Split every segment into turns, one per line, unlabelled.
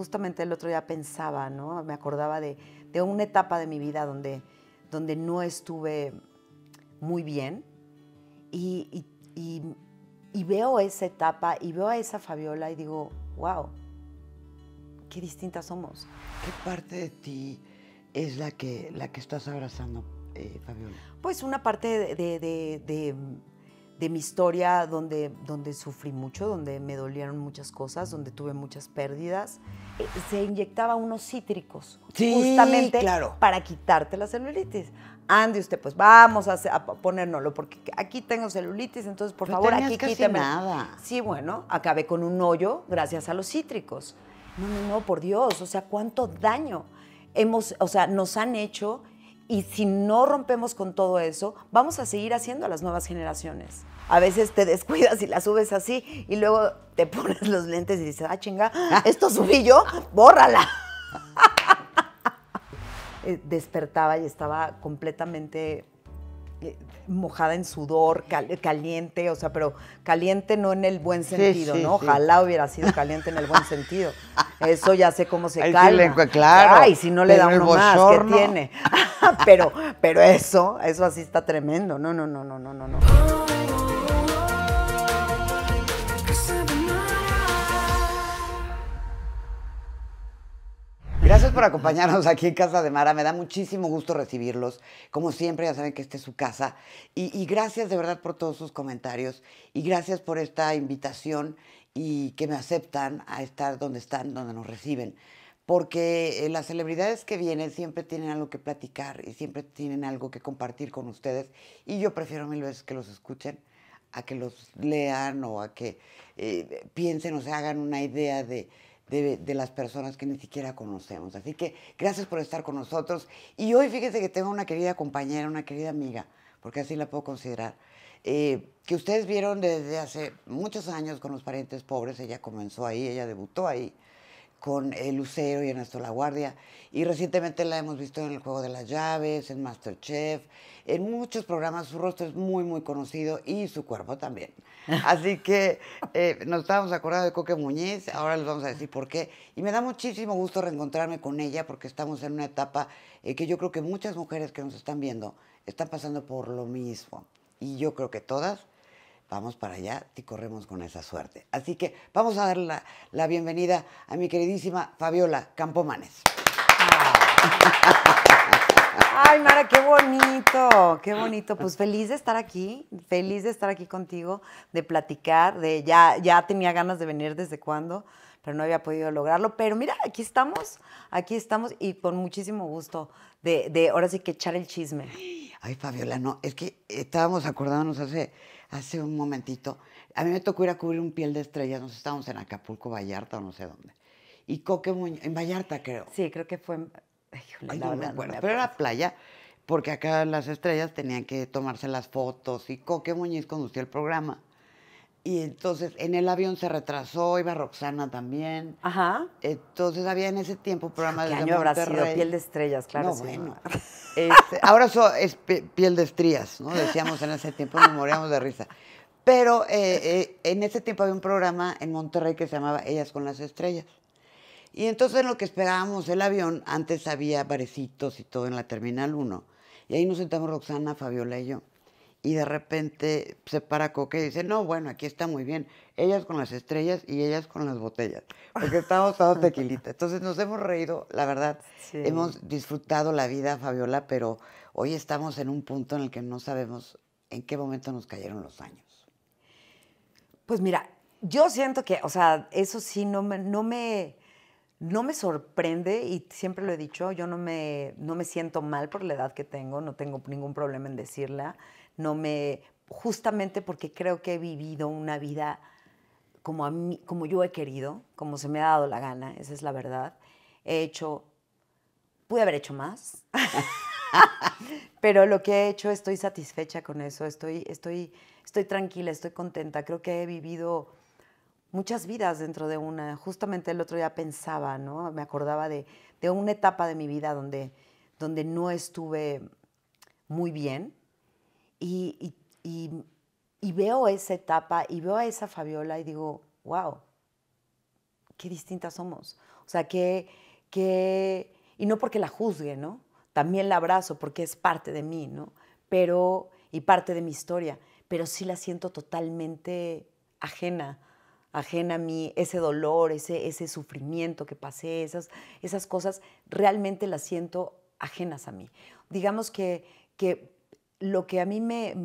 justamente el otro día pensaba, ¿no? Me acordaba de, una etapa de mi vida donde, donde no estuve muy bien y, y, veo esa etapa y veo a esa Fabiola y digo, wow, qué
distintas somos. ¿Qué parte de ti es la que, la que estás abrazando, eh, Fabiola?
Pues una parte de, de mi historia donde, donde sufrí mucho, donde me dolieron muchas cosas, donde tuve muchas pérdidas, eh, se inyectaba unos cítricos justamente claro. para quitarte la celulitis. Ande usted, pues vamos a, a porque aquí tengo celulitis, entonces por favor aquí quítame. nada. Sí, bueno, acabé con un hoyo gracias a los cítricos. No, no, no, por Dios, o sea, cuánto daño hemos, o sea, nos han hecho y si no rompemos con todo eso, vamos a seguir haciendo a las nuevas generaciones. A veces te descuidas y la subes así y luego te pones los lentes y dices, ah, chinga, esto subí yo, bórrala. Eh, despertaba y estaba completamente eh, mojada en sudor, caliente, o sea, pero caliente no en el buen sentido, ¿no? Ojalá hubiera sido caliente en el buen sentido. Eso ya sé cómo se calma. claro. Ay, si no le da uno más, ¿qué tiene? pero, pero eso, eso así está tremendo. No, no, no, no, no, no, no.
Gracias por acompañarnos aquí en Casa de Mara. Me da muchísimo gusto recibirlos. Como siempre, ya saben que esta es su casa. Y, gracias de verdad por todos sus comentarios. Y gracias por esta invitación y que me aceptan a estar donde están, donde nos reciben. Porque eh, las celebridades que vienen siempre tienen algo que platicar y siempre tienen algo que compartir con ustedes. Y yo prefiero mil veces que los escuchen a que los lean o a que eh, piensen o se hagan una idea de, de, las personas que ni siquiera conocemos. Así que gracias por estar con nosotros. Y hoy fíjense que tengo una querida compañera, una querida amiga, porque así la puedo considerar, eh, que ustedes vieron desde hace muchos años con los parientes pobres. Ella comenzó ahí, ella debutó ahí con el eh, Lucero y Ernesto La Guardia. Y recientemente la hemos visto en el Juego de las Llaves, en Masterchef, en muchos programas. Su rostro es muy, muy conocido y su cuerpo también. Así que eh, nos estábamos acordando de Coque Muñiz, ahora les vamos a decir por qué. Y me da muchísimo gusto reencontrarme con ella porque estamos en una etapa eh, que yo creo que muchas mujeres que nos están viendo están pasando por lo mismo. Y yo creo que todas vamos para allá y corremos con esa suerte. Así que vamos a dar la, bienvenida a mi queridísima Fabiola Campomanes.
Ay, Mara, qué bonito, qué bonito. Pues feliz de estar aquí, feliz de estar aquí contigo, de platicar, de ya, ya tenía ganas de venir desde cuando, pero no había podido lograrlo. Pero mira, aquí estamos, aquí estamos y con muchísimo gusto de, de ahora sí que echar el
chisme. Ay, Fabiola, no, es que estábamos acordándonos hace hace un momentito. A mí me tocó ir a cubrir un piel de estrellas. nos estábamos en Acapulco, Vallarta o no sé dónde. Y Coque Muñoz, en Vallarta creo. Sí, creo que fue Ay, pero era playa, porque acá las estrellas tenían que tomarse las fotos y Coque Muñiz conducía el programa. Y entonces en el avión se retrasó, iba Roxana también. Ajá. Entonces había en ese tiempo ah, programa de año habrá sido piel de estrellas, claro. bueno. Este, ahora es piel de estrías, ¿no? Decíamos en ese tiempo, nos moríamos de risa. Pero eh, eh, en ese tiempo había un programa en Monterrey que se llamaba Ellas con las Estrellas. Y entonces en lo que esperábamos el avión, antes había barecitos y todo en la Terminal 1. Y ahí nos sentamos Roxana, Fabiola y yo y de repente se para Coque y dice, no, bueno, aquí está muy bien, ellas con las estrellas y ellas con las botellas, porque estamos usando tequilita. Entonces nos hemos reído, la verdad, hemos disfrutado la vida, Fabiola, pero hoy estamos en un punto en el que no sabemos en qué momento nos cayeron los años. Pues mira, yo siento que, o sea, eso sí, no me, no me,
no me sorprende y siempre lo he dicho, yo no me, no me siento mal por la edad que tengo, no tengo ningún problema en decirla no me, justamente porque creo que he vivido una vida como, yo he querido, como se me ha dado la gana, esa es la verdad. He hecho, pude haber hecho más, pero lo que he hecho estoy satisfecha con eso, estoy, estoy, estoy tranquila, estoy contenta, creo que he vivido muchas vidas dentro de una. Justamente el otro día pensaba, ¿no? Me acordaba de, de una etapa de mi vida donde, donde no estuve muy bien, y, y, veo esa etapa y veo a esa Fabiola y digo, wow, qué distintas somos. O sea, que, y no porque la juzgue, ¿no? También la abrazo porque es parte de mí, ¿no? Pero, y parte de mi historia, pero sí la siento totalmente ajena, ajena a mí, ese dolor, ese, ese sufrimiento que pasé, esas, esas cosas, realmente las siento ajenas a mí. Digamos que, que lo que a mí me,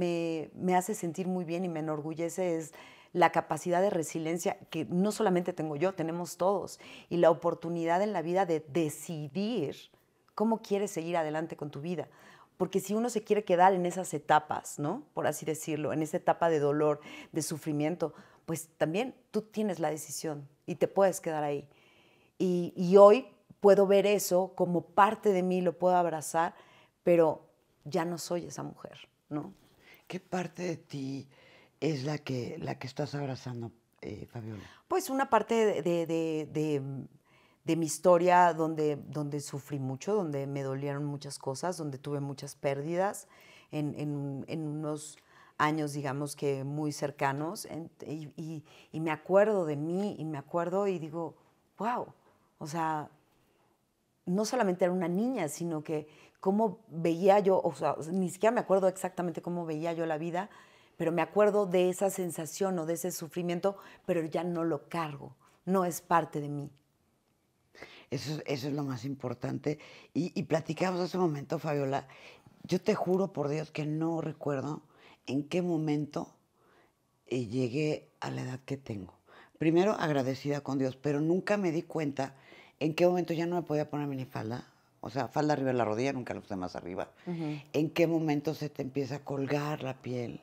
hace sentir muy bien y me enorgullece es la capacidad de resiliencia que no solamente tengo yo, tenemos todos, y la oportunidad en la vida de decidir cómo quieres seguir adelante con tu vida. Porque si uno se quiere quedar en esas etapas, ¿no? Por así decirlo, en esa etapa de dolor, de sufrimiento, pues también tú tienes la decisión y te puedes quedar ahí. y hoy puedo ver eso como parte de mí, lo puedo abrazar, pero ya no soy esa mujer,
¿no? ¿Qué parte de ti es la que, la que estás abrazando, eh, Fabiola?
Pues una parte de, de, de, mi historia donde, donde sufrí mucho, donde me dolieron muchas cosas, donde tuve muchas pérdidas en, en, unos años, digamos que muy cercanos, y, y, y me acuerdo de mí, y me acuerdo y digo, wow, o sea, no solamente era una niña, sino que cómo veía yo, o sea, ni siquiera me acuerdo exactamente cómo veía yo la vida, pero me acuerdo de esa sensación o de ese sufrimiento, pero ya no lo cargo, no es parte de mí.
Eso, es lo más importante. Y, platicamos hace un momento, Fabiola, yo te juro por Dios que no recuerdo en qué momento eh, llegué a la edad que tengo. Primero agradecida con Dios, pero nunca me di cuenta en qué momento ya no me podía poner falda, o sea, falda arriba de la rodilla, nunca lo puse más arriba. ¿En qué momento se te empieza a colgar la piel?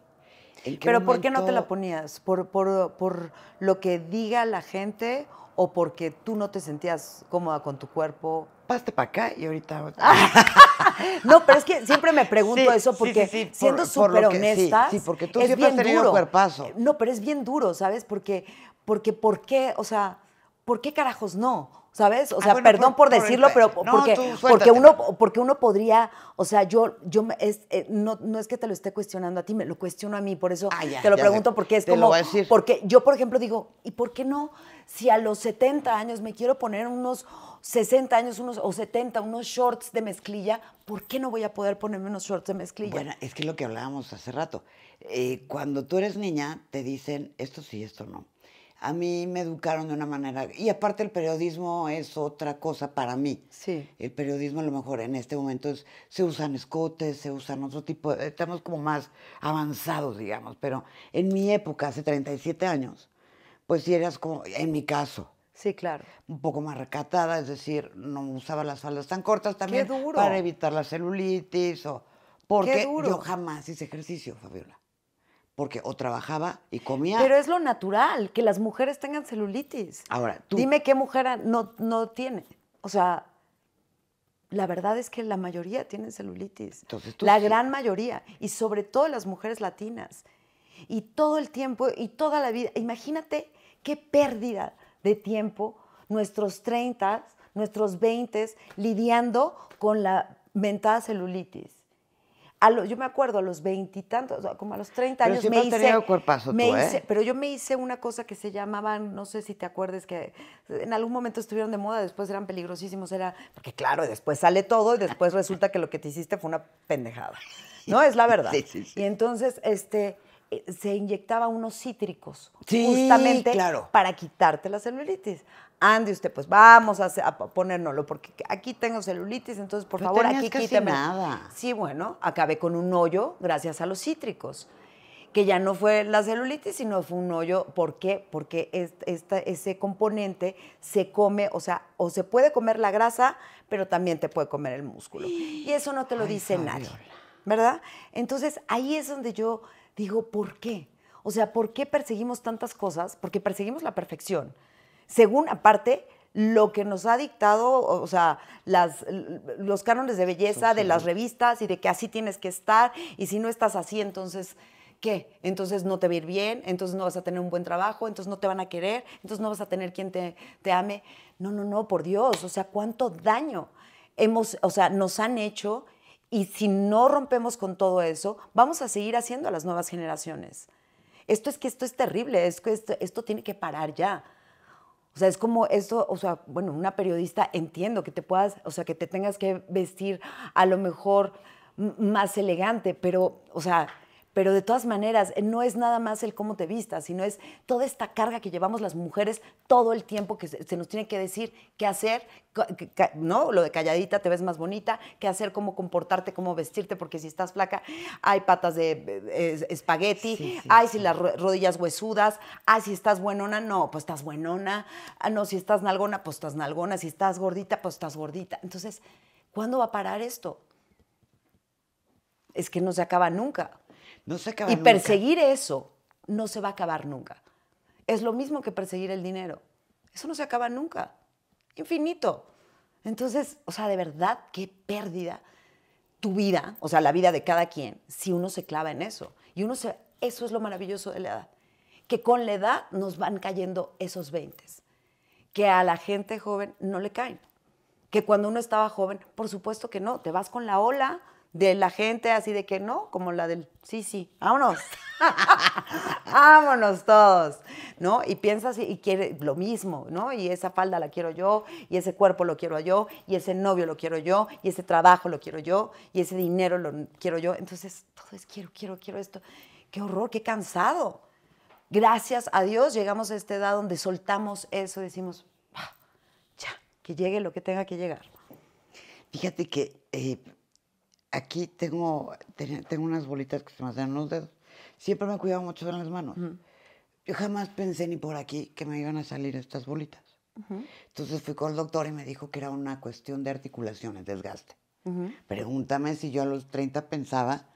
¿Pero por qué no te la
ponías? ¿Por, ¿Por, por, lo que diga la gente o porque tú no te sentías cómoda con tu cuerpo? Paste para acá y ahorita... no, pero es que siempre me pregunto eso porque siendo súper honesta... Sí, porque tú siempre has tenido cuerpazo. No, pero es bien duro, ¿sabes? Porque, porque, ¿por qué? O sea, ¿por qué carajos no? ¿Sabes? O ah, sea, perdón por, decirlo, pero porque, uno, porque uno podría, o sea, yo, yo es, eh, no, es que te lo esté cuestionando a ti, me lo cuestiono a mí, por eso ah, te lo pregunto, porque es como, porque yo, por ejemplo, digo, ¿y por qué no? Si a los 70 años me quiero poner unos 60 años unos, o 70, unos shorts de mezclilla, ¿por qué no voy a poder ponerme unos
shorts de mezclilla? Bueno, es que lo que hablábamos hace rato, eh, cuando tú eres niña, te dicen esto sí, esto no a mí me educaron de una manera. Y aparte el periodismo es otra cosa para mí. Sí. El periodismo a lo mejor en este momento se usan escotes, se usan otro tipo, eh, estamos como más avanzados, digamos, pero en mi época, hace 37 años, pues si eras como, en mi caso. Sí, claro. Un poco más recatada, es decir, no usaba las faldas tan cortas también para evitar la celulitis o porque yo jamás hice ejercicio, Fabiola porque o trabajaba y comía. Pero es
lo natural, que las mujeres tengan celulitis. Ahora, Dime qué mujer no, tiene. O sea, la verdad es que la mayoría tiene celulitis. la gran mayoría. Y sobre todo las mujeres latinas. Y todo el tiempo y toda la vida. Imagínate qué pérdida de tiempo nuestros 30, nuestros 20 lidiando con la mentada celulitis yo me acuerdo a los veintitantos, como a los treinta años me ¿eh? hice, pero yo me hice una cosa que se llamaban, no sé si te acuerdes que en algún momento estuvieron de moda, después eran peligrosísimos, era porque claro, después sale todo y después resulta que lo que te hiciste fue una pendejada. No, es la verdad. Sí, sí, sí. Y entonces, este, eh, se inyectaba unos cítricos justamente para quitarte la celulitis ande usted, pues vamos a, ponernoslo, porque aquí tengo celulitis, entonces por favor aquí casi nada. Sí, bueno, acabé con un hoyo gracias a los cítricos, que ya no fue la celulitis, sino fue un hoyo. ¿Por qué? Porque ese componente se come, o sea, o se puede comer la grasa, pero también te puede comer el músculo. Y eso no te lo dice nadie, ¿verdad? Entonces ahí es donde yo digo, ¿por qué? O sea, ¿por qué perseguimos tantas cosas? Porque perseguimos la perfección según aparte lo que nos ha dictado, o sea, los cánones de belleza de las revistas y de que así tienes que estar y si no estás así, entonces, ¿qué? Entonces no te va ir bien, entonces no vas a tener un buen trabajo, entonces no te van a querer, entonces no vas a tener quien te, ame. No, no, no, por Dios, o sea, cuánto daño hemos, o sea, nos han hecho y si no rompemos con todo eso, vamos a seguir haciendo a las nuevas generaciones. Esto es que esto es terrible, esto tiene que parar ya. O sea, es como esto, o sea, bueno, una periodista entiendo que te puedas, o sea, que te tengas que vestir a lo mejor más elegante, pero, o sea, pero de todas maneras, eh, no es nada más el cómo te vistas, sino es toda esta carga que llevamos las mujeres todo el tiempo que se nos tiene que decir qué hacer, ¿no? Lo de calladita te ves más bonita, qué hacer, cómo comportarte, cómo vestirte, porque si estás flaca, hay patas de espagueti, hay si las rodillas huesudas, ay, si estás buenona, no, pues estás buenona, ah, no, si estás nalgona, pues estás nalgona, si estás gordita, pues estás gordita. Entonces, ¿cuándo va a parar esto? Es que no se acaba nunca.
Y perseguir
eso no se va a acabar nunca. Es lo mismo que perseguir el dinero. Eso no se acaba nunca. Infinito. Entonces, o sea, de verdad, qué pérdida tu vida, o sea, la vida de cada quien, si uno se clava en eso. Y uno se, eso es lo maravilloso de la edad, que con la edad nos van cayendo esos 20, que a la gente joven no le caen, que cuando uno estaba joven, por supuesto que no, te vas con la ola de la gente así de que no, como la del sí, sí, vámonos. vámonos todos, ¿no? Y piensas y, quiere lo mismo, ¿no? Y esa falda la quiero yo, y ese cuerpo lo quiero yo, y ese novio lo quiero yo, y ese trabajo lo quiero yo, y ese dinero lo quiero yo. Entonces, todo es quiero, quiero, quiero esto. Qué horror, qué cansado. Gracias a Dios llegamos a esta edad donde soltamos eso, decimos, ah, ya, que llegue
lo que tenga que llegar. Fíjate que eh, aquí tengo, tengo unas bolitas que se me hacen los dedos. Siempre me cuidado mucho de las manos. Yo jamás pensé ni por aquí que me iban a salir estas bolitas. Entonces fui con el doctor y me dijo que era una cuestión de articulaciones, desgaste. Pregúntame si yo a los 30 pensaba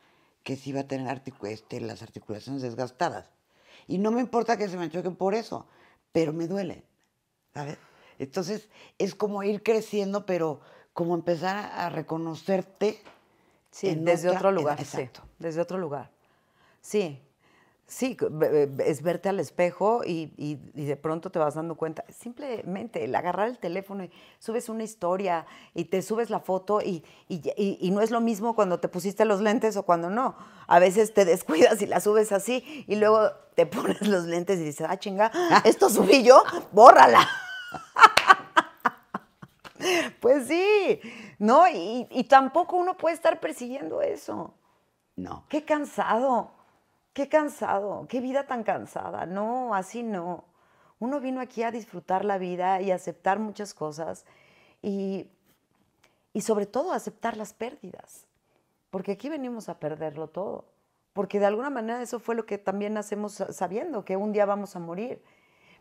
que si iba a tener este, las articulaciones desgastadas. Y no me importa que se me choquen por eso, pero me duele. Entonces es como ir creciendo, pero como empezar a reconocerte Sí, desde otro lugar. Exacto. desde otro lugar. Sí, sí, es verte al
espejo y, de pronto te vas dando cuenta. Simplemente el agarrar el teléfono y subes una historia y te subes la foto y, y, no es lo mismo cuando te pusiste los lentes o cuando no. A veces te descuidas y la subes así y luego te pones los lentes y dices, ah, chinga, esto subí yo, bórrala. pues sí, ¿no? Y, tampoco uno puede estar persiguiendo eso. No. Qué cansado, qué cansado, qué vida tan cansada. No, así no. Uno vino aquí a disfrutar la vida y aceptar muchas cosas y, y sobre todo aceptar las pérdidas, porque aquí venimos a perderlo todo, porque de alguna manera eso fue lo que también hacemos sabiendo, que un día vamos a morir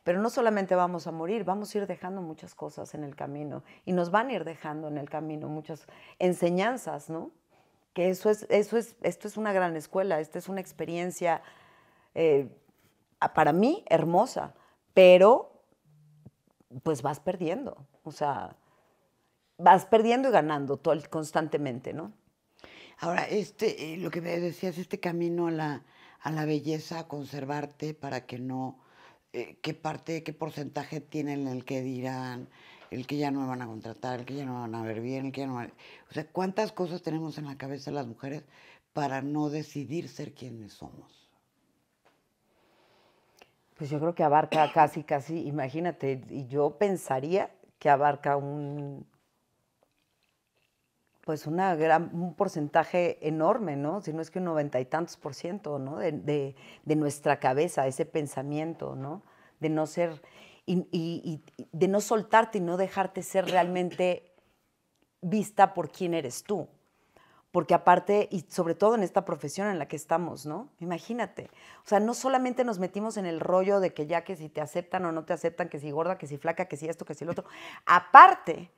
pero no solamente vamos a morir, vamos a ir dejando muchas cosas en el camino y nos van a ir dejando en el camino muchas enseñanzas, ¿no? Que eso es, eso es, esto es una gran escuela, esta es una experiencia eh, para mí hermosa, pero pues vas perdiendo, o sea,
vas perdiendo y ganando todo, constantemente, ¿no? Ahora, este, eh, lo que me decías, este camino a la, a la belleza, a conservarte para que no eh, qué parte, qué porcentaje tienen el que dirán, el que ya no me van a contratar, el que ya no me van a ver bien, el que ya no... O sea, ¿cuántas cosas tenemos en la cabeza las mujeres para no decidir ser quienes somos?
Pues yo creo que abarca casi, casi, imagínate, y yo pensaría que abarca un pues una gran, un porcentaje enorme, ¿no? Si no es que un noventa y tantos por ciento, De, nuestra cabeza, ese pensamiento, ¿no? De no ser, y, de no soltarte y no dejarte ser realmente vista por quién eres tú. Porque aparte, y sobre todo en esta profesión en la que estamos, ¿no? Imagínate. O sea, no solamente nos metimos en el rollo de que ya que si te aceptan o no te aceptan, que si gorda, que si flaca, que si esto, que si lo otro. Aparte,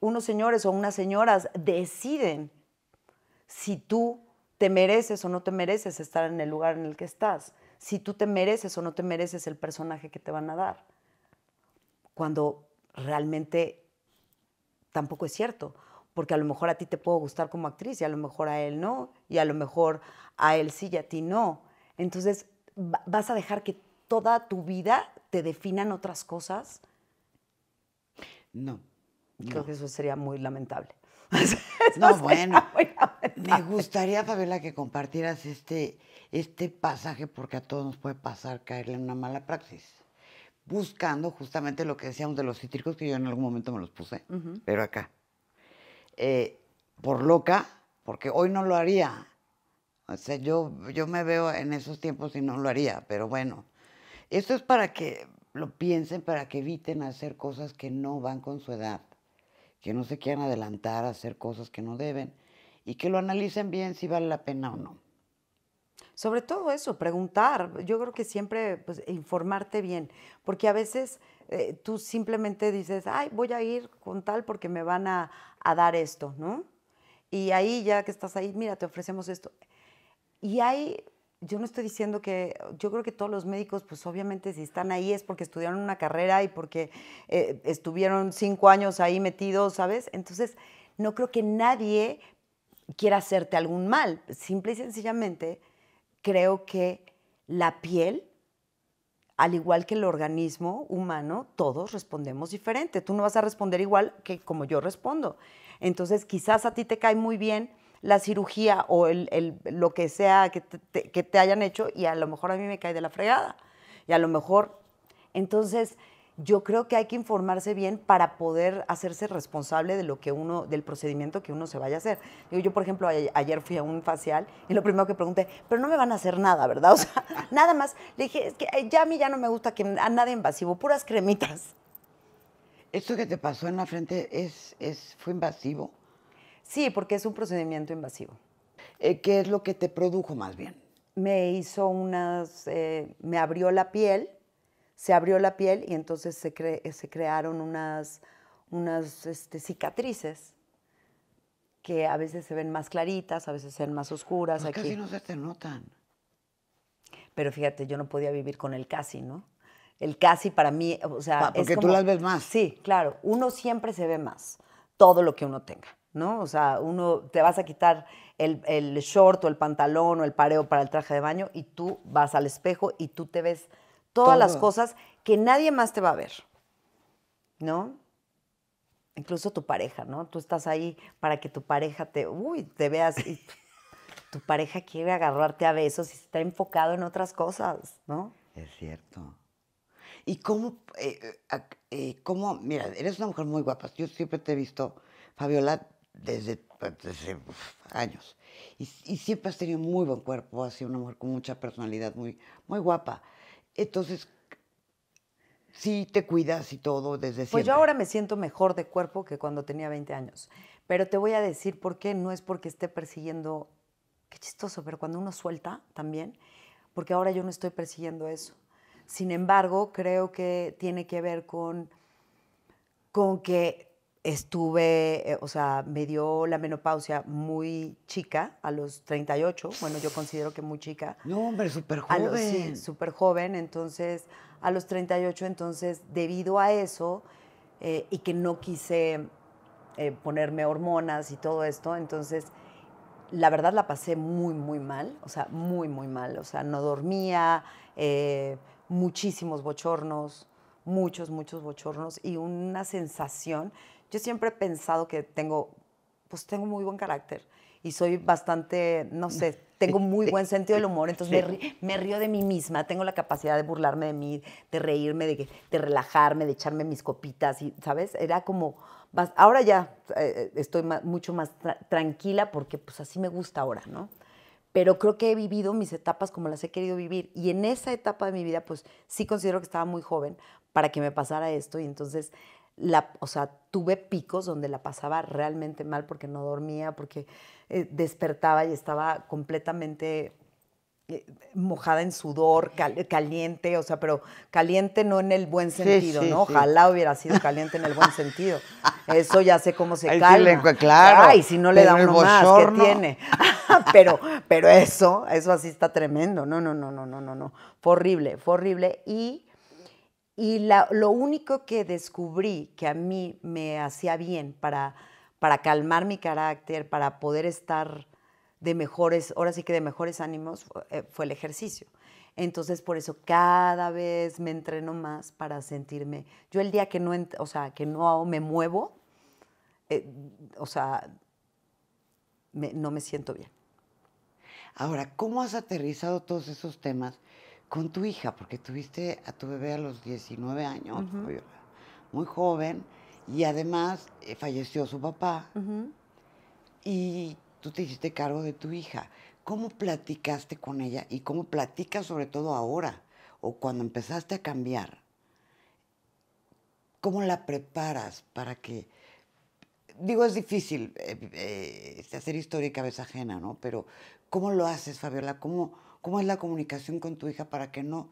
unos señores o unas señoras deciden si tú te mereces o no te mereces estar en el lugar en el que estás, si tú te mereces o no te mereces el personaje que te van a dar, cuando realmente tampoco es cierto, porque a lo mejor a ti te puedo gustar como actriz y a lo mejor a él no, y a lo mejor a él sí y a ti no. Entonces vas a dejar que toda tu vida te definan otras cosas.
No, Creo que eso sería muy lamentable. no, bueno. Me gustaría, Fabiola, que compartieras este, este pasaje porque a todos nos puede pasar caerle en una mala praxis. Buscando justamente lo que decíamos de los cítricos, que yo en algún momento me los puse, pero acá. Eh, por loca, porque hoy no lo haría. O sea, yo, yo me veo en esos tiempos y no lo haría, pero bueno. Esto es para que lo piensen, para que eviten hacer cosas que no van con su edad que no se quieran adelantar a hacer cosas que no deben y que lo analicen bien si vale la pena o no. Sobre todo eso, preguntar. Yo creo que siempre pues,
informarte bien, porque a veces eh, tú simplemente dices, ay, voy a ir con tal porque me van a, a dar esto, ¿no? Y ahí ya que estás ahí, mira, te ofrecemos esto. Y hay yo no estoy diciendo que, yo creo que todos los médicos, pues obviamente si están ahí es porque estudiaron una carrera y porque eh, estuvieron cinco años ahí metidos, ¿sabes? Entonces, no creo que nadie quiera hacerte algún mal. Simple y sencillamente, creo que la piel, al igual que el organismo humano, todos respondemos diferente. Tú no vas a responder igual que como yo respondo. Entonces, quizás a ti te cae muy bien la cirugía o lo que sea que te, hayan hecho y a lo mejor a mí me cae de la fregada. Y a lo mejor, entonces, yo creo que hay que informarse bien para poder hacerse responsable de lo que uno, del procedimiento que uno se vaya a hacer. yo, por ejemplo, ayer fui a un facial y lo primero que pregunté, pero no me van a hacer nada, ¿verdad? O sea, nada más. Le dije, es que eh, ya a mí ya no me gusta que a nada invasivo, puras cremitas. ¿Esto que te pasó en la frente es, fue invasivo? Sí, porque es un procedimiento invasivo.
Eh, ¿Qué es lo que te produjo más bien?
Me hizo unas, eh, me abrió la piel, se abrió la piel y entonces se, crearon unas, unas este, cicatrices que a veces se ven más claritas, a veces se ven más oscuras. Casi no se te notan. Pero fíjate, yo no podía vivir con el casi, ¿no? El casi para mí, o sea... Ah, porque es como, tú las ves más. Sí, claro. Uno siempre se ve más, todo lo que uno tenga. ¿no? O sea, uno te vas a quitar el, short o el pantalón o el pareo para el traje de baño y tú vas al espejo y tú te ves todas las cosas que nadie más te va a ver, ¿no? Incluso tu pareja, ¿no? Tú estás ahí para que tu pareja te, uy, te veas y tu pareja quiere agarrarte a besos y está enfocado en otras cosas, ¿no?
Es cierto. ¿Y cómo, eh, eh, eh, cómo, mira, eres una mujer muy guapa. Yo siempre te he visto, Fabiola, desde, hace pues, años. Y, y, siempre has tenido muy buen cuerpo, has sido una mujer con mucha personalidad, muy, muy guapa. Entonces, sí te cuidas y todo desde siempre. Pues yo ahora me siento mejor de
cuerpo que cuando tenía 20 años. Pero te voy a decir por qué, no es porque esté persiguiendo, qué chistoso, pero cuando uno suelta también, porque ahora yo no estoy persiguiendo eso. Sin embargo, creo que tiene que ver con, con que estuve, eh, o sea, me dio la menopausia muy chica, a los 38, bueno, yo considero que muy chica.
No, hombre, súper joven.
súper joven, entonces, a los 38, entonces, debido a eso, eh, y que no quise eh, ponerme hormonas y todo esto, entonces, la verdad la pasé muy, muy mal, o sea, muy, muy mal, o sea, no dormía, muchísimos bochornos, muchos, muchos bochornos, y una sensación yo siempre he pensado que tengo, pues tengo muy buen carácter y soy bastante, no sé, tengo muy buen sentido del humor, entonces me, río, de mí misma, tengo la capacidad de burlarme de mí, de reírme, de, de relajarme, de echarme mis copitas, y, ¿sabes? Era como, ahora ya eh, eh, estoy mucho más tranquila porque pues así me gusta ahora, ¿no? Pero creo que he vivido mis etapas como las he querido vivir y en esa etapa de mi vida pues sí considero que estaba muy joven para que me pasara esto y entonces o sea, tuve picos donde la pasaba realmente mal porque no dormía, porque eh, despertaba y estaba completamente eh, mojada en sudor, caliente, o sea, pero caliente no en el buen sentido, ¿no? Ojalá hubiera sido caliente en el buen sentido. Eso ya sé cómo se calma. claro. Ay, si no le da uno más, ¿qué tiene? pero, pero eso, eso así está tremendo. No, no, no, no, no, no, no. Fue horrible, fue horrible y y lo único que descubrí que a mí me hacía bien para, calmar mi carácter, para poder estar de mejores, ahora sí que de mejores ánimos, eh, fue el ejercicio. Entonces, por eso cada vez me entreno más para sentirme. Yo el día que no, o sea, que no me muevo,
eh, o sea, no me siento bien. Ahora, ¿cómo has aterrizado todos esos temas con tu hija, porque tuviste a tu bebé a los 19 años, muy joven, y además eh, falleció su papá, y tú te hiciste cargo de tu hija. ¿Cómo platicaste con ella y cómo platicas sobre todo ahora o cuando empezaste a cambiar? ¿Cómo la preparas para que... Digo, es difícil eh, eh, este, hacer historia y cabeza ajena, ¿no? Pero ¿cómo lo haces, Fabiola? ¿Cómo, cómo es la comunicación con tu hija para que no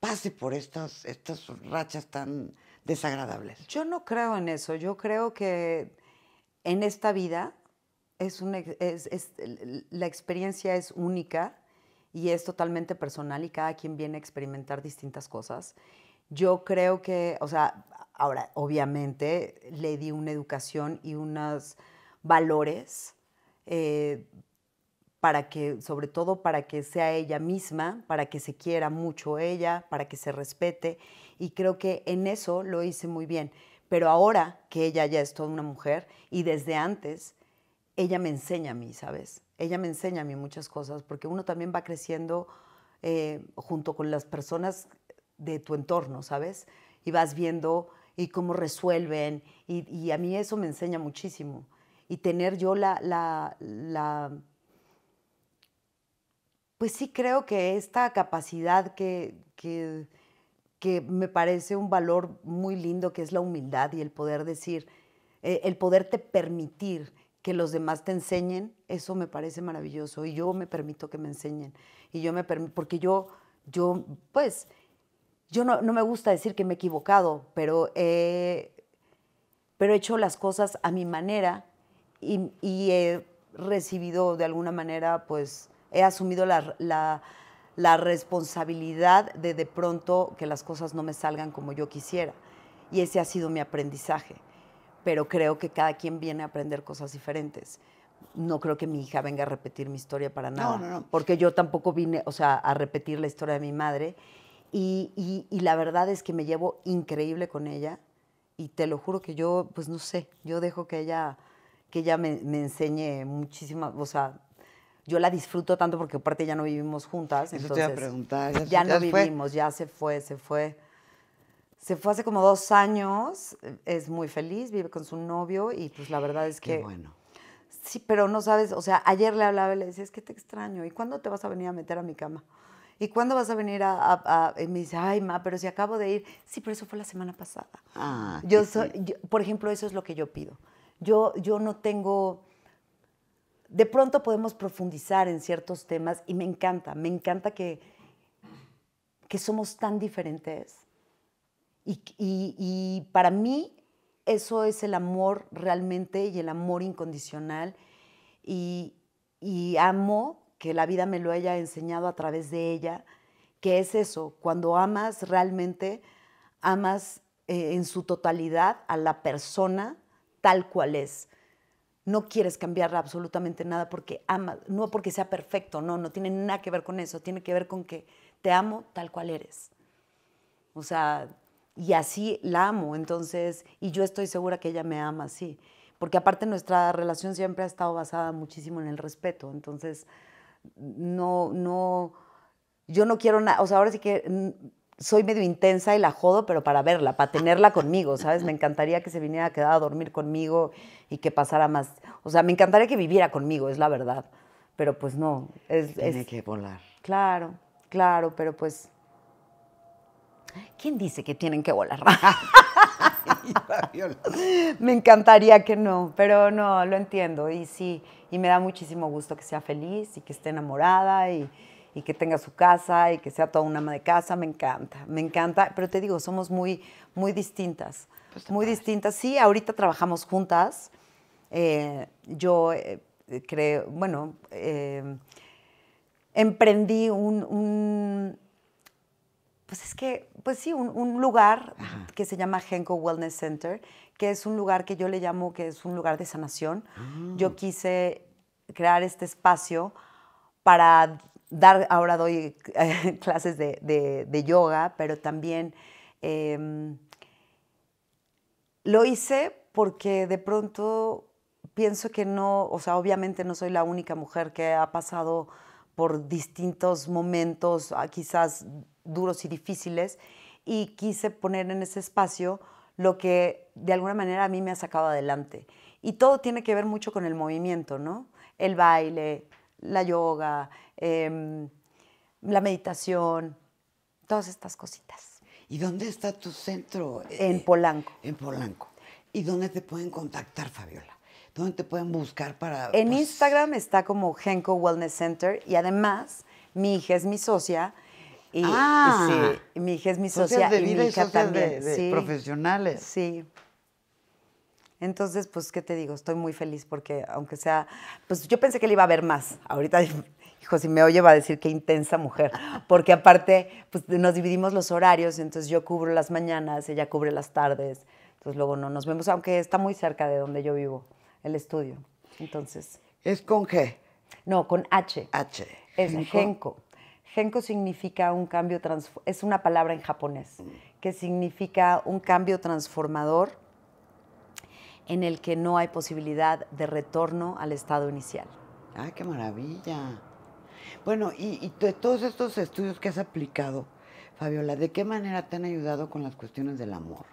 pase por estas, estas rachas tan desagradables. Yo no creo en eso, yo creo
que en esta vida es, una, es, la experiencia es única y es totalmente personal y cada quien viene a experimentar distintas cosas. Yo creo que, o sea, ahora obviamente le di una educación y unos valores eh, para que, sobre todo para que sea ella misma, para que se quiera mucho ella, para que se respete. Y creo que en eso lo hice muy bien. Pero ahora que ella ya es toda una mujer y desde antes, ella me enseña a mí, ¿sabes? Ella me enseña a mí muchas cosas porque uno también va creciendo eh, junto con las personas de tu entorno, ¿sabes? Y vas viendo y cómo resuelven y, a mí eso me enseña muchísimo. Y tener yo la pues sí creo que esta capacidad que, que, me parece un valor muy lindo, que es la humildad y el poder decir, eh, el poderte permitir que los demás te enseñen, eso me parece maravilloso. Y yo me permito que me enseñen. Y yo me porque yo, yo, pues, yo no, me gusta decir que me he equivocado, pero, pero he hecho las cosas a mi manera y, y he recibido de alguna manera, pues, he asumido la, responsabilidad de de pronto que las cosas no me salgan como yo quisiera. Y ese ha sido mi aprendizaje. Pero creo que cada quien viene a aprender cosas diferentes. No creo que mi hija venga a repetir mi historia para nada. No, no, no. Porque yo tampoco vine, o sea, a repetir la historia de mi madre. Y, la verdad es que me llevo increíble con ella. Y te lo juro que yo, pues no sé, yo dejo que ella, que ella me, enseñe muchísimas, o sea, yo la disfruto tanto porque aparte ya no vivimos juntas. Eso entonces, te iba Ya, no vivimos, ya se fue, se fue. Se fue hace como dos años, es muy feliz, vive con su novio y pues la verdad es que... Qué bueno. Sí, pero no sabes, o sea, ayer le hablaba y le decía, es que te extraño, ¿y cuándo te vas a venir a meter a mi cama? ¿Y cuándo vas a venir a...? Y me dice, ay, ma, pero si acabo de ir. Sí, pero eso fue la semana pasada.
Ah, yo, soy,
Por ejemplo, eso es lo que yo pido. Yo, yo no tengo de pronto podemos profundizar en ciertos temas y me encanta, me encanta que, que somos tan diferentes. Y, para mí eso es el amor realmente y el amor incondicional. Y, amo que la vida me lo haya enseñado a través de ella, que es eso, cuando amas realmente, amas eh, en su totalidad a la persona tal cual es no quieres cambiar absolutamente nada porque amas, no porque sea perfecto, no, no tiene nada que ver con eso, tiene que ver con que te amo tal cual eres. O sea, y así la amo, entonces, y yo estoy segura que ella me ama así, porque aparte nuestra relación siempre ha estado basada muchísimo en el respeto, entonces, no, no, yo no quiero nada, o sea, ahora sí que soy medio intensa y la jodo, pero para verla, para tenerla conmigo, ¿sabes? Me encantaría que se viniera a quedar a dormir conmigo y que pasara más. O sea, me encantaría que viviera conmigo, es la verdad. Pero pues no. Es, Tiene que volar. Claro, claro, pero pues. ¿Quién dice que tienen que volar? me encantaría que no, pero no, lo entiendo. Y sí, y me da muchísimo gusto que sea feliz y que esté enamorada y y que tenga su casa y que sea toda una ama de casa, me encanta, me encanta, pero te digo, somos muy, muy distintas, pues muy distintas. Sí, ahorita trabajamos juntas, eh, yo eh, creo, bueno, eh, emprendí un, pues es que, pues sí, un, lugar que se llama Genco Wellness Center, que es un lugar que yo le llamo que es un lugar de sanación. Yo ah. quise crear este espacio para dar, ahora doy eh, clases de, de, yoga, pero también em, lo hice porque de pronto pienso que no, o sea, obviamente no soy la única mujer que ha pasado por distintos momentos, ah, quizás duros y difíciles, y quise poner en ese espacio lo que de alguna manera a mí me ha sacado adelante. Y todo tiene que ver mucho con el movimiento, ¿no? El baile, la yoga, em, la meditación, todas estas cositas.
¿Y dónde está tu centro? Eh, en Polanco. En Polanco. ¿Y dónde te pueden contactar, Fabiola? ¿Dónde te pueden buscar para...? En
pues, Instagram está como Genco Wellness Center y además mi hija es mi socia. Y, ah, mi hija es mi socia de y mi De, profesionales. Sí. Entonces, pues, ¿qué te digo? Estoy muy feliz porque, aunque sea, pues yo pensé que le iba a ver más. Ahorita, hijo, si me oye va a decir qué intensa mujer, porque aparte, pues nos dividimos los horarios, entonces yo cubro las mañanas, ella cubre las tardes, entonces luego no nos vemos, aunque está muy cerca de donde yo vivo, el estudio. Entonces. ¿Es con G? No, con H.
H. Es Genko.
Genko significa un cambio, es una palabra en japonés, mm. que significa un cambio transformador en el que no hay posibilidad de retorno al estado inicial.
¡Ay, ah, qué maravilla! Bueno, y, de todos estos estudios que has aplicado, Fabiola, ¿de qué manera te han ayudado con las cuestiones del amor?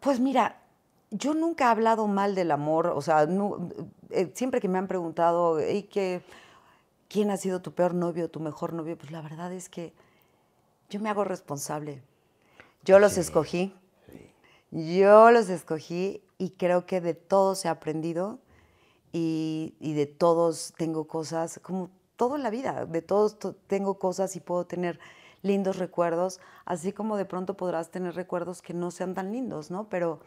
Pues mira,
yo nunca he hablado mal del amor, o sea, eh, siempre que me han preguntado, ¿y quién ha sido tu peor novio, tu mejor novio? Pues la verdad es que yo me hago responsable. Yo los escogí, yo los escogí y creo que de todos he aprendido y, de todos tengo cosas, como toda la vida, de todos tengo cosas y puedo tener lindos recuerdos, así como de pronto podrás tener recuerdos que no sean tan lindos, ¿no? Pero,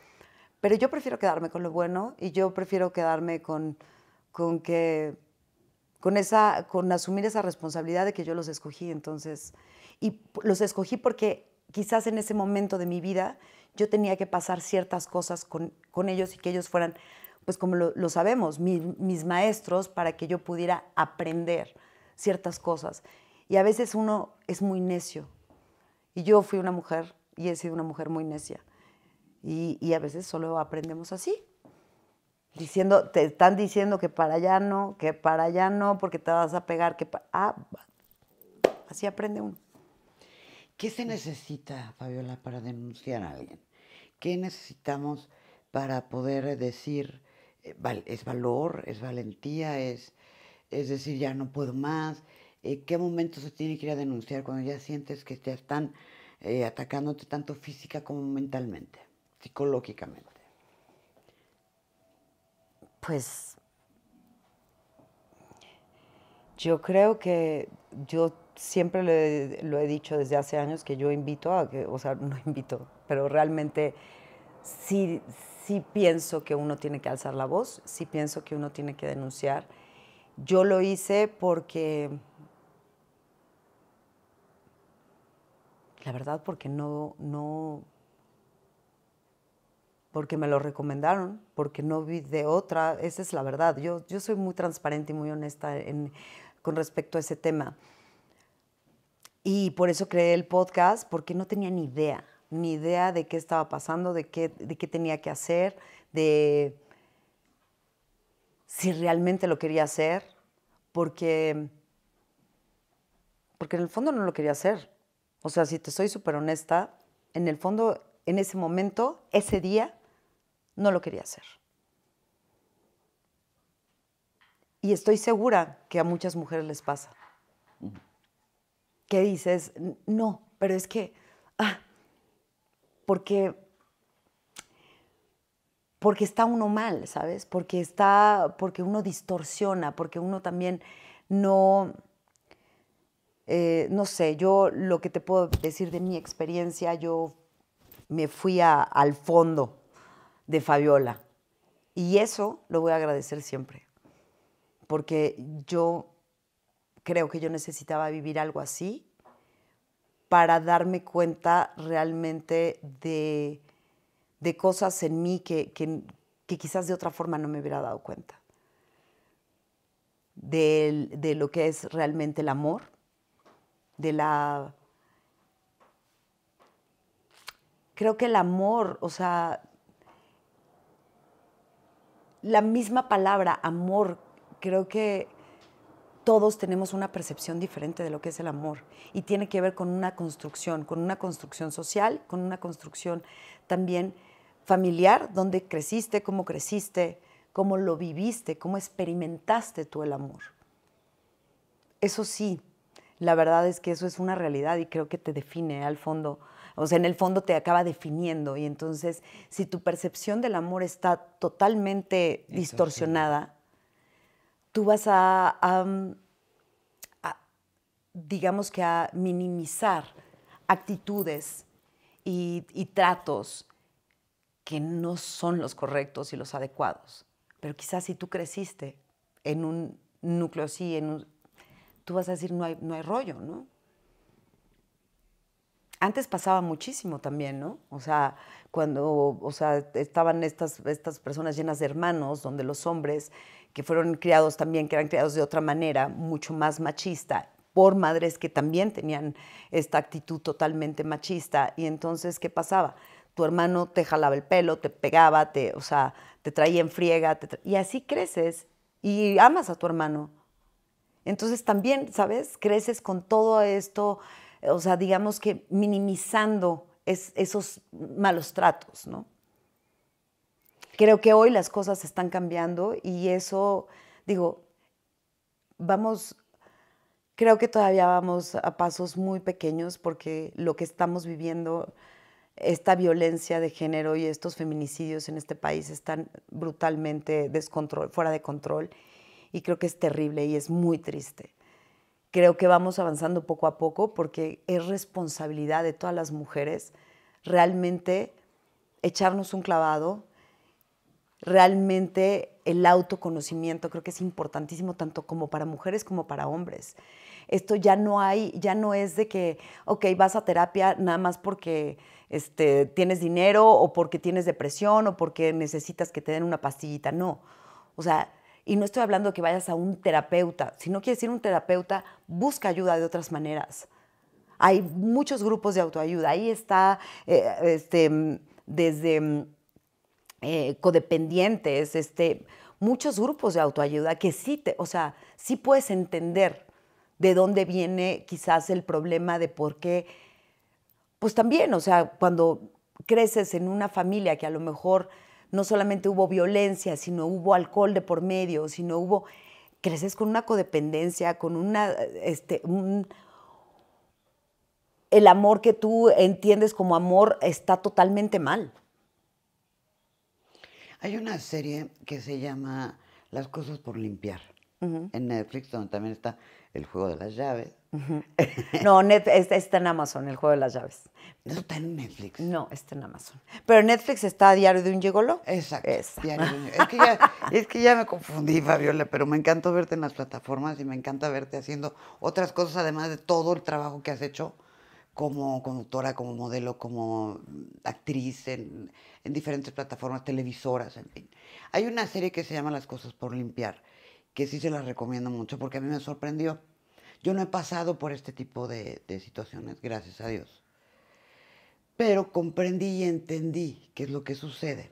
yo prefiero quedarme con lo bueno y yo prefiero quedarme con, que con asumir esa responsabilidad de que yo los escogí, entonces y los escogí porque quizás en ese momento de mi vida yo tenía que pasar ciertas cosas con, ellos y que ellos fueran, pues como lo, sabemos, mis maestros para que yo pudiera aprender ciertas cosas. Y a veces uno es muy necio. Y yo fui una mujer y he sido una mujer muy necia. Y, a veces solo aprendemos así. Diciendo, te están diciendo que para allá no, que para allá no, porque te vas a pegar, que Ah, así aprende uno.
¿Qué se necesita, Fabiola, para denunciar a alguien? ¿Qué necesitamos para poder decir, eh, es valor, es valentía, es, es decir, ya no puedo más? Eh, ¿Qué momento se tiene que ir a denunciar cuando ya sientes que te están eh, atacándote tanto física como mentalmente, psicológicamente? Pues
yo creo que yo siempre lo he dicho desde hace años que yo invito a que, o sea, no invito, pero realmente sí, sí pienso que uno tiene que alzar la voz, sí pienso que uno tiene que denunciar. Yo lo hice porque, la verdad, porque no, no, porque me lo recomendaron, porque no vi de otra, esa es la verdad. Yo, yo soy muy transparente y muy honesta con respecto a ese tema. Y por eso creé el podcast, porque no tenía ni idea ni idea de qué estaba pasando, de qué, de qué tenía que hacer, de si realmente lo quería hacer, porque, porque en el fondo no lo quería hacer. O sea, si te soy súper honesta, en el fondo, en ese momento, ese día, no lo quería hacer. Y estoy segura que a muchas mujeres les pasa. ¿Qué dices, no, pero es que, ah, porque, porque está uno mal, ¿sabes? Porque, está, porque uno distorsiona, porque uno también no... Eh, no sé, yo lo que te puedo decir de mi experiencia, yo me fui al fondo de Fabiola. Y eso lo voy a agradecer siempre, porque yo creo que yo necesitaba vivir algo así para darme cuenta realmente de, cosas en mí que, quizás de otra forma no me hubiera dado cuenta. De, de lo que es realmente el amor, de la... Creo que el amor, o sea, la misma palabra, amor, creo que todos tenemos una percepción diferente de lo que es el amor y tiene que ver con una construcción, con una construcción social, con una construcción también familiar, donde creciste, cómo creciste, cómo lo viviste, cómo experimentaste tú el amor. Eso sí, la verdad es que eso es una realidad y creo que te define al fondo, o sea, en el fondo te acaba definiendo y entonces si tu percepción del amor está totalmente distorsionada, tú vas a, digamos que a minimizar actitudes y, tratos que no son los correctos y los adecuados. Pero quizás si tú creciste en un núcleo así, en un, tú vas a decir, no hay, rollo, ¿no? Antes pasaba muchísimo también, ¿no? O sea, cuando estaban estas, estas personas llenas de hermanos, donde los hombres que fueron criados también, que eran criados de otra manera, mucho más machista, por madres que también tenían esta actitud totalmente machista. Y entonces, ¿qué pasaba? Tu hermano te jalaba el pelo, te pegaba, te, o sea, te traía en friega, y así creces y amas a tu hermano. Entonces también, ¿sabes? Creces con todo esto, o sea, digamos que minimizando esos malos tratos, ¿no? Creo que hoy las cosas están cambiando y eso, digo, vamos, creo que todavía vamos a pasos muy pequeños porque lo que estamos viviendo, esta violencia de género y estos feminicidios en este país están brutalmente fuera de control y creo que es terrible y es muy triste. Creo que vamos avanzando poco a poco porque es responsabilidad de todas las mujeres realmente echarnos un clavado, realmente el autoconocimiento creo que es importantísimo tanto como para mujeres como para hombres. Esto ya no hay, ya no es de que, ok, vas a terapia nada más porque este, tienes dinero o porque tienes depresión o porque necesitas que te den una pastillita, no. O sea, y no estoy hablando de que vayas a un terapeuta. Si no quieres ir a un terapeuta, busca ayuda de otras maneras. Hay muchos grupos de autoayuda. Ahí está, eh, este, desde eh, codependientes, este, muchos grupos de autoayuda que sí, te, o sea, sí puedes entender de dónde viene quizás el problema de por qué, pues también, o sea, cuando creces en una familia que a lo mejor no solamente hubo violencia, sino hubo alcohol de por medio, sino hubo, creces con una codependencia, con una, este, un, el amor que tú entiendes como amor está totalmente mal.
Hay una serie que se llama Las cosas por limpiar. En Netflix, donde también está El juego de las llaves. No, está, en Amazon, El juego de las llaves. No está en Netflix. No, está en Amazon.
Pero Netflix está a Diario de un Gigolo.
Exacto. es, que ya, es que ya me confundí, Fabiola, pero me encanta verte en las plataformas y me encanta verte haciendo otras cosas, además de todo el trabajo que has hecho como conductora, como modelo, como mm, actriz en, diferentes plataformas, televisoras, en fin. Hay una serie que se llama Las cosas por limpiar, que sí se las recomiendo mucho porque a mí me sorprendió. Yo no he pasado por este tipo de, situaciones, gracias a Dios. Pero comprendí y entendí qué es lo que sucede.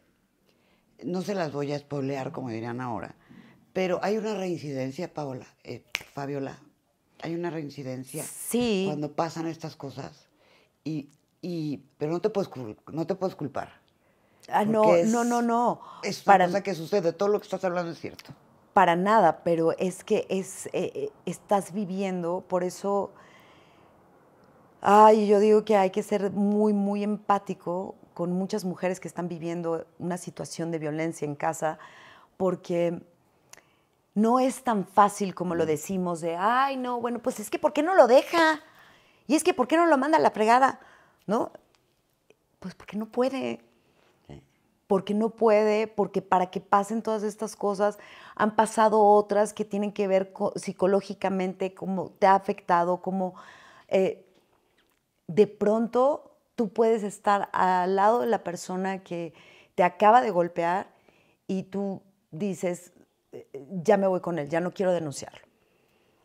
No se las voy a spoilear, como dirían ahora, pero hay una reincidencia, Paola, eh, Fabiola, hay una reincidencia cuando pasan estas cosas. Y, pero no te puedes, no te puedes culpar. Ah, no, no, no, no. Es una para, cosa que sucede, todo lo que estás hablando es cierto.
Para nada, pero es que es, eh, eh, estás viviendo, por eso, ay, yo digo que hay que ser muy, muy empático con muchas mujeres que están viviendo una situación de violencia en casa, porque no es tan fácil como lo decimos de, ay, no, bueno, pues es que ¿por qué no lo deja? Y es que ¿por qué no lo manda a la fregada? ¿No? Pues porque no puede. Porque no puede, porque para que pasen todas estas cosas han pasado otras que tienen que ver psicológicamente, cómo te ha afectado, cómo eh, de pronto tú puedes estar al lado de la persona que te acaba de golpear y tú dices, ya me voy con él, ya no quiero denunciarlo.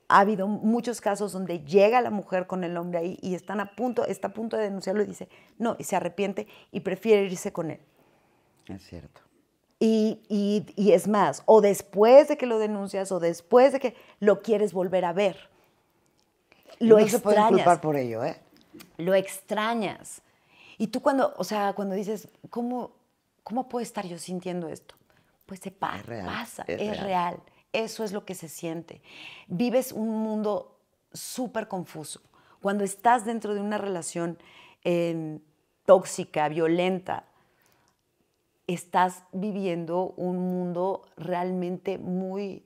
Ha habido muchos casos donde llega la mujer con el hombre ahí y están a punto, está a punto de denunciarlo y dice, no, y se arrepiente y prefiere irse con él. Es cierto. Y, y, es más, o después de que lo denuncias o después de que lo quieres volver a ver. Lo extrañas. por
ello, ¿eh? Lo
extrañas. Y tú cuando, o sea, cuando dices, ¿cómo, cómo puedo estar yo sintiendo esto? pues se pasa, es, real. Eso es lo que se siente. Vives un mundo súper confuso. Cuando estás dentro de una relación em, tóxica, violenta, estás viviendo un mundo realmente muy...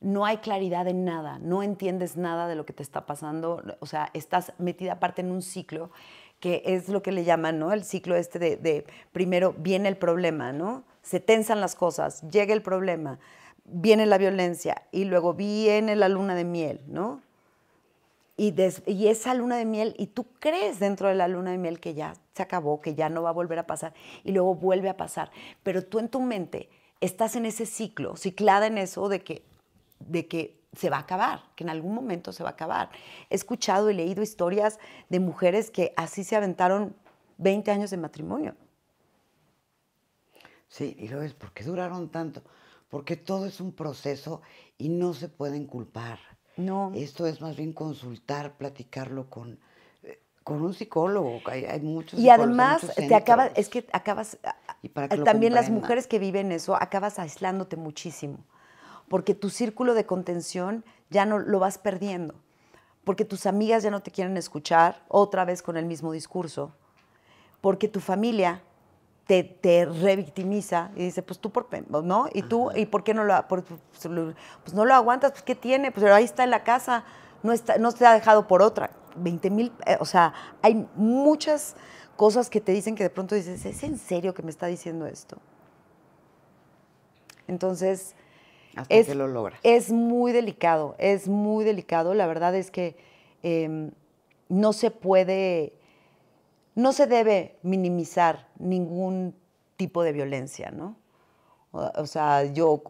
No hay claridad en nada, no entiendes nada de lo que te está pasando, o sea, estás metida aparte en un ciclo que es lo que le llaman, ¿no? El ciclo este de, de primero viene el problema, ¿no? se tensan las cosas, llega el problema, viene la violencia y luego viene la luna de miel, ¿no? Y, esa luna de miel, y tú crees dentro de la luna de miel que ya se acabó, que ya no va a volver a pasar, y luego vuelve a pasar. Pero tú en tu mente estás en ese ciclo, ciclada en eso de que, de que se va a acabar, que en algún momento se va a acabar. He escuchado y leído historias de mujeres que así se aventaron 20 años de matrimonio.
Sí, y lo es, porque duraron tanto? Porque todo es un proceso y no se pueden culpar. No. Esto es más bien consultar, platicarlo con, eh, un psicólogo. Hay, muchos. Y además, te acabas,
es que acabas. Ah,
y para ah, que también las mujeres
que viven eso, acabas aislándote muchísimo. Porque tu círculo de contención ya no lo vas perdiendo. Porque tus amigas ya no te quieren escuchar otra vez con el mismo discurso. Porque tu familia te, revictimiza y dice, pues tú por, ¿no? Y tú, ¿y por qué no pues, lo, pues no lo aguantas? Pues ¿qué tiene? Pues, pero ahí está en la casa, no, está, no se ha dejado por otra. 20 mil, eh, o sea, hay muchas cosas que te dicen que de pronto dices, ¿es en serio que me está diciendo esto? Entonces, Hasta es, que lo logra es muy delicado, es muy delicado. La verdad es que em, no se puede no se debe minimizar ningún tipo de violencia, ¿no? O, sea, yo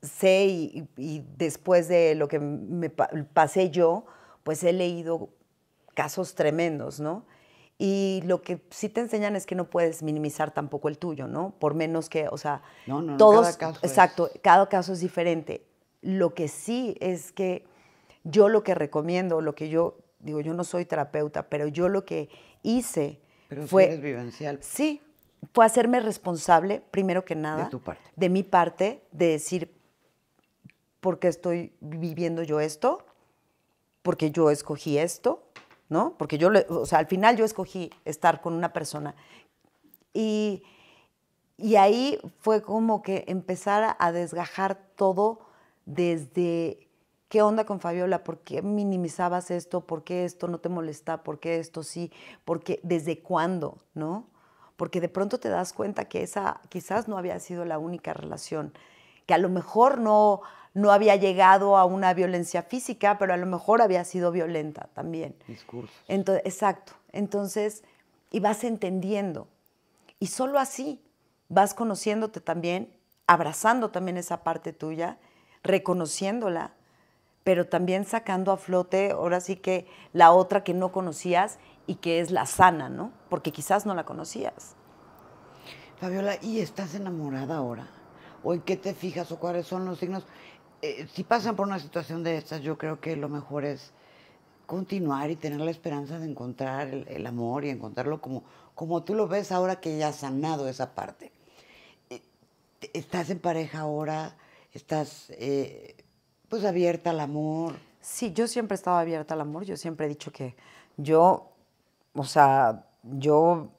sé y, después de lo que me pasé yo, pues he leído casos tremendos, ¿no? Y lo que sí te enseñan es que no puedes minimizar tampoco el tuyo, ¿no? Por menos que, o sea,
no, no, todos, cada caso
exacto, cada caso es diferente. Lo que sí es que yo lo que recomiendo, lo que yo digo, yo no soy terapeuta, pero yo lo que hice Pero fue... vivencial. Sí, fue hacerme responsable, primero que nada, de, tu parte. de mi parte, de decir, ¿por qué estoy viviendo yo esto? Porque yo escogí esto, ¿no? Porque yo, o sea, al final yo escogí estar con una persona. Y, y ahí fue como que empezar a desgajar todo desde ¿qué onda con Fabiola? ¿Por qué minimizabas esto? ¿Por qué esto no te molesta? ¿Por qué esto sí? ¿Por qué? ¿Desde cuándo? ¿No? Porque de pronto te das cuenta que esa quizás no había sido la única relación, que a lo mejor no, no había llegado a una violencia física, pero a lo mejor había sido violenta también. Discurso. Entonces, exacto. Entonces, y vas entendiendo. Y solo así vas conociéndote también, abrazando también esa parte tuya, reconociéndola pero también sacando a flote ahora sí que la otra que no conocías y que es la sana, ¿no? Porque quizás no la conocías.
Fabiola, ¿y estás enamorada ahora? ¿O en qué te fijas o cuáles son los signos? Eh, si pasan por una situación de estas, yo creo que lo mejor es continuar y tener la esperanza de encontrar el, amor y encontrarlo como, como tú lo ves ahora que ya has sanado esa parte. Eh, ¿Estás en pareja ahora? ¿Estás eh, pues abierta
al amor. Sí, yo siempre he estado abierta al amor. Yo siempre he dicho que yo, o sea, yo,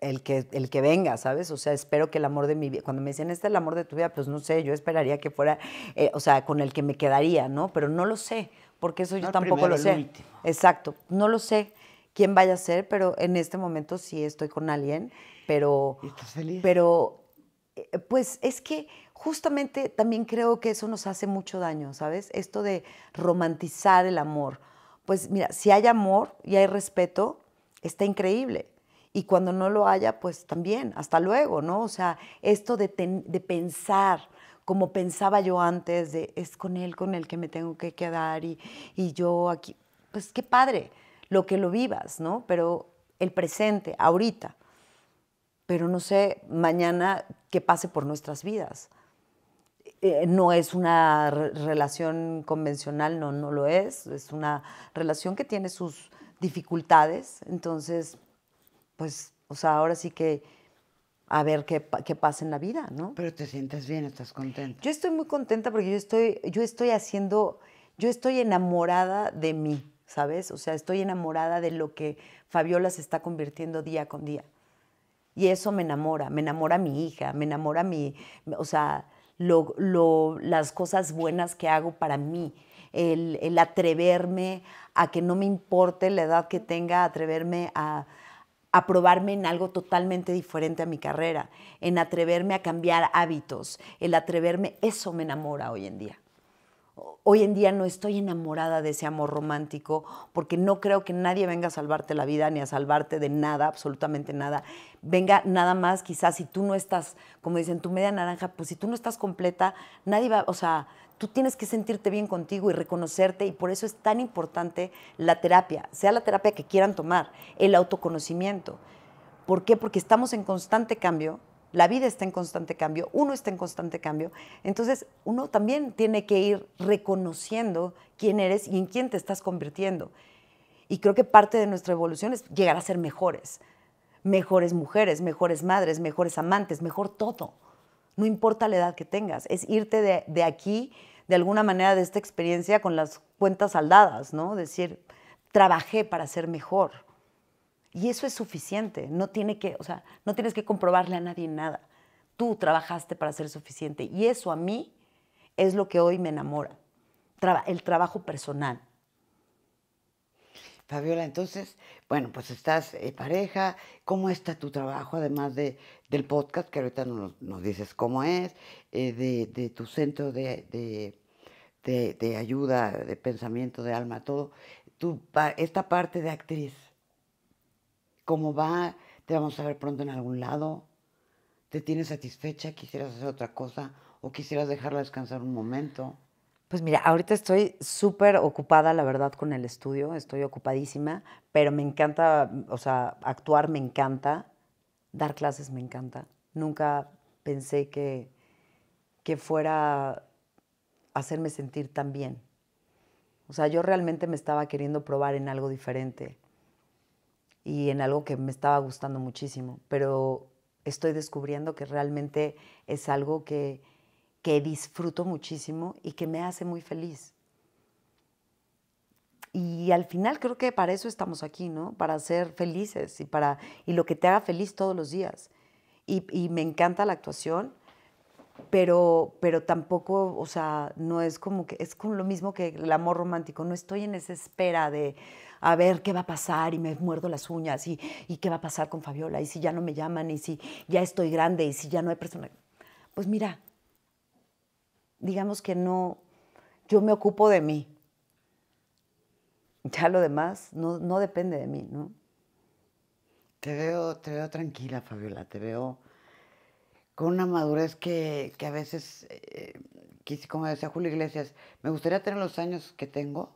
el que, el que venga, ¿sabes? O sea, espero que el amor de mi vida, cuando me dicen, este es el amor de tu vida, pues no sé, yo esperaría que fuera, eh, o sea, con el que me quedaría, ¿no? Pero no lo sé, porque eso yo tampoco lo sé. Exacto, no lo sé quién vaya a ser, pero en este momento sí estoy con alguien, pero... feliz? Pero, eh, pues es que justamente también creo que eso nos hace mucho daño, ¿sabes? Esto de romantizar el amor. Pues mira, si hay amor y hay respeto, está increíble. Y cuando no lo haya, pues también, hasta luego, ¿no? O sea, esto de, pensar como pensaba yo antes, de es con él con el que me tengo que quedar y, y yo aquí, pues qué padre, lo que lo vivas, ¿no? Pero el presente, ahorita, pero no sé mañana qué pase por nuestras vidas. Eh, no es una relación convencional, no, no lo es, es una relación que tiene sus dificultades, entonces, pues, o sea, ahora sí que a ver qué, qué, pasa en la vida, ¿no? Pero te sientes bien, estás contenta. Yo estoy muy contenta porque yo estoy, yo estoy haciendo, yo estoy enamorada de mí, ¿sabes? O sea, estoy enamorada de lo que Fabiola se está convirtiendo día con día. Y eso me enamora, me enamora a mi hija, me enamora a mi, o sea, lo, las cosas buenas que hago para mí, el, atreverme a que no me importe la edad que tenga, atreverme a, aprobarme en algo totalmente diferente a mi carrera, en atreverme a cambiar hábitos, el atreverme, eso me enamora hoy en día hoy en día no estoy enamorada de ese amor romántico porque no creo que nadie venga a salvarte la vida ni a salvarte de nada, absolutamente nada. Venga nada más, quizás si tú no estás, como dicen, tu media naranja, pues si tú no estás completa, nadie va, o sea, tú tienes que sentirte bien contigo y reconocerte y por eso es tan importante la terapia, sea la terapia que quieran tomar, el autoconocimiento. ¿Por qué? Porque estamos en constante cambio la vida está en constante cambio, uno está en constante cambio. Entonces, uno también tiene que ir reconociendo quién eres y en quién te estás convirtiendo. Y creo que parte de nuestra evolución es llegar a ser mejores. Mejores mujeres, mejores madres, mejores amantes, mejor todo. No importa la edad que tengas, es irte de, aquí, de alguna manera, de esta experiencia con las cuentas saldadas, ¿no? Decir, trabajé para ser mejor. Y eso es suficiente. No, tiene que, o sea, no tienes que comprobarle a nadie nada. Tú trabajaste para ser suficiente. Y eso a mí es lo que hoy me enamora. el
trabajo personal. Fabiola, entonces, bueno, pues estás eh, pareja, ¿cómo está tu trabajo, además de, del podcast, que ahorita no nos dices cómo es, eh, de, tu centro de, ayuda, de pensamiento, de alma, todo, esta parte de actriz? ¿Cómo va? ¿Te vamos a ver pronto en algún lado? ¿Te tienes satisfecha? ¿Quisieras hacer otra cosa? ¿O quisieras dejarla descansar un momento? Pues mira, ahorita estoy
súper ocupada, la verdad, con el estudio, estoy ocupadísima, pero me encanta, o sea, actuar me encanta, dar clases me encanta. Nunca pensé que, que fuera hacerme sentir tan bien. O sea, yo realmente me estaba queriendo probar en algo diferente y en algo que me estaba gustando muchísimo, pero estoy descubriendo que realmente es algo que, disfruto muchísimo y que me hace muy feliz. Y al final creo que para eso estamos aquí, ¿no? Para ser felices y, para, lo que te haga feliz todos los días. Y, y me encanta la actuación pero, pero tampoco, o sea, no es como que, es con lo mismo que el amor romántico, no estoy en esa espera de a ver qué va a pasar y me muerdo las uñas y, y qué va a pasar con Fabiola y si ya no me llaman y si ya estoy grande y si ya no hay persona. Pues mira, digamos que no, yo me ocupo de mí. Ya lo demás no, no depende de mí, ¿no?
Te veo, te veo tranquila, Fabiola, te veo con una madurez que, a veces, eh, como decía Julio Iglesias, me gustaría tener los años que tengo,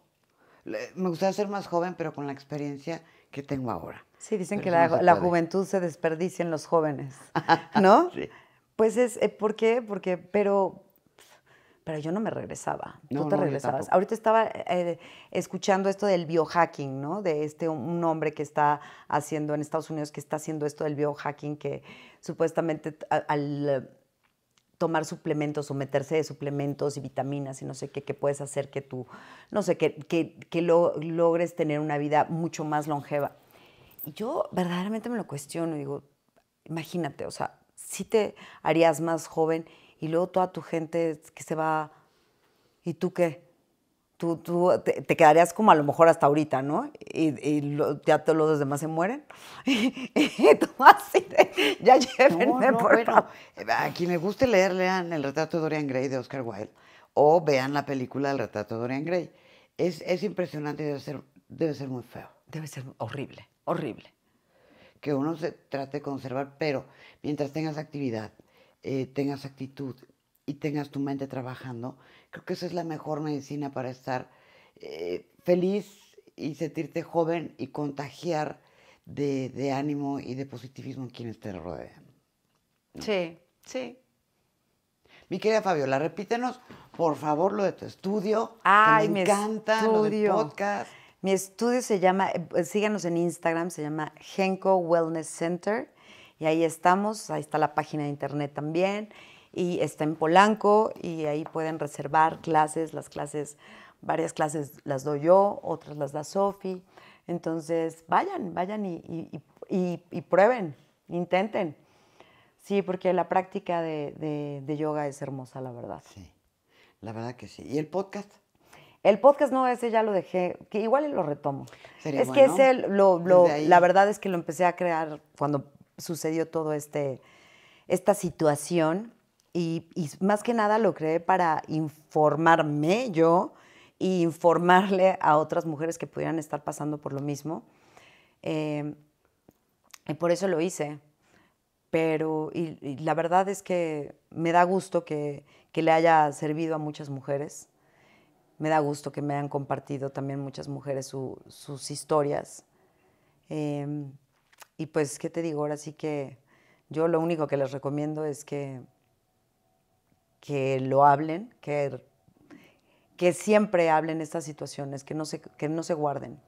me gustaría ser más joven, pero con la experiencia que tengo ahora. Sí, dicen que la, juventud
se desperdicia en los jóvenes, ¿no? Pues es, eh, ¿por qué? Porque, pero pero yo no me regresaba. No, Tú te regresabas. Ahorita estaba eh, escuchando esto del biohacking, ¿no? De este un hombre que está haciendo en Estados Unidos que está haciendo esto del biohacking que supuestamente al tomar suplementos o meterse de suplementos y vitaminas y no sé qué, que puedes hacer que tú, no sé, que, que, que lo, logres tener una vida mucho más longeva. Y yo verdaderamente me lo cuestiono, digo, imagínate, o sea, si te harías más joven y luego toda tu gente que se va, ¿y tú qué? Tú, tú te, quedarías como a lo mejor hasta ahorita, ¿no? Y, ya todos los demás se mueren.
Y, y tú así de, ya llévenme, A quien le guste leer, lean El retrato de Dorian Gray de Oscar Wilde o vean la película El retrato de Dorian Gray. Es, es impresionante y debe ser, debe ser muy feo. Debe ser horrible, horrible. Que uno se trate de conservar, pero mientras tengas actividad, eh, tengas actitud y tengas tu mente trabajando, creo que esa es la mejor medicina para estar eh, feliz y sentirte joven y contagiar de, ánimo y de positivismo en quienes te rodean.
Sí, sí.
Mi querida Fabiola, repítenos, por favor, lo de tu estudio. Ay, me encanta podcast.
Mi estudio se llama, eh, síganos en Instagram, se llama Genco Wellness Center. Y ahí estamos, ahí está la página de internet también, y está en Polanco, y ahí pueden reservar clases, las clases, varias clases las doy yo, otras las da Sofi. Entonces, vayan, vayan y, prueben, intenten. Sí, porque la práctica de, yoga es hermosa, la verdad. Sí, la verdad que sí. ¿Y el podcast? El podcast no, ese ya lo dejé, que igual lo retomo. es que ese, la verdad es que lo empecé a crear cuando sucedió todo este, esta situación y, más que nada lo creé para informarme yo e informarle a otras mujeres que pudieran estar pasando por lo mismo. Eh, y por eso lo hice. Pero la verdad es que me da gusto que, le haya servido a muchas mujeres. Me da gusto que me hayan compartido también muchas mujeres sus historias. Eh, y pues, ¿qué te digo? Ahora sí que yo lo único que les recomiendo es que, que lo hablen, que, que siempre hablen estas situaciones, que no, se, que no se guarden,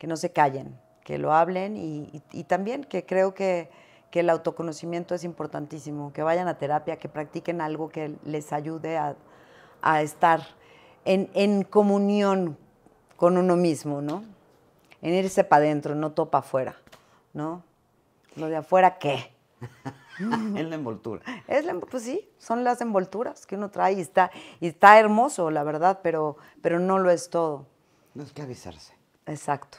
que no se callen, que lo hablen y, también que creo que, el autoconocimiento es importantísimo, que vayan a terapia, que practiquen algo que les ayude a, estar en, comunión con uno mismo, ¿no? En irse para adentro, no topa afuera. ¿no? Lo de afuera, ¿qué?
es la envoltura. Es la, pues
sí, son las envolturas que uno trae y está, y está hermoso, la verdad, pero, pero no lo es todo. No es que avisarse. Exacto.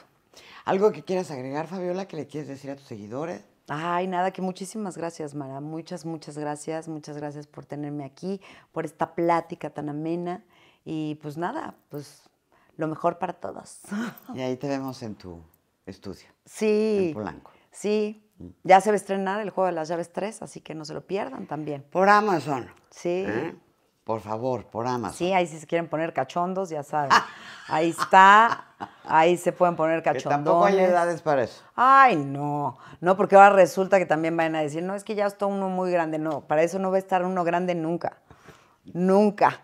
¿Algo que quieras agregar, Fabiola, que le quieres decir a tus seguidores? Ay, nada, que muchísimas gracias, Mara. Muchas, muchas gracias. Muchas gracias por tenerme aquí, por esta plática tan amena. Y pues nada, pues lo mejor para todos.
Y ahí te vemos en tu estudia. Sí. Blanco. Sí. Mm.
Ya se va a estrenar el juego de las llaves 3, así que no se lo pierdan también.
Por Amazon. Sí. ¿Eh? Por favor, por Amazon.
Sí, ahí si se quieren poner cachondos, ya saben. Ahí está. Ahí se pueden poner cachondos. Tampoco hay edades para eso. Ay, no. No, porque ahora resulta que también van a decir, no, es que ya está uno muy grande. No, para eso no va a estar uno grande nunca. Nunca.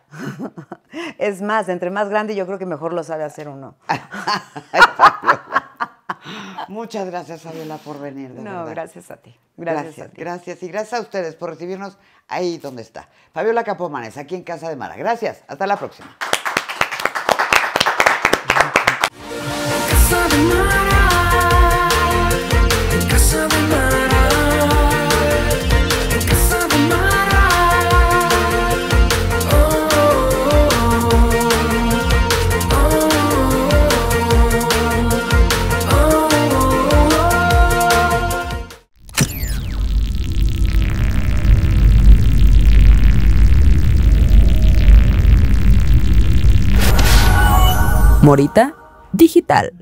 es más, entre más grande yo creo que
mejor lo sabe hacer uno. Muchas gracias, Fabiola, por venir. no, gracias a ti. Gracias, gracias, Y gracias a ustedes por recibirnos ahí donde está. Fabiola Capomanes, aquí en Casa de Mara. Gracias. Hasta la próxima.
Morita Digital.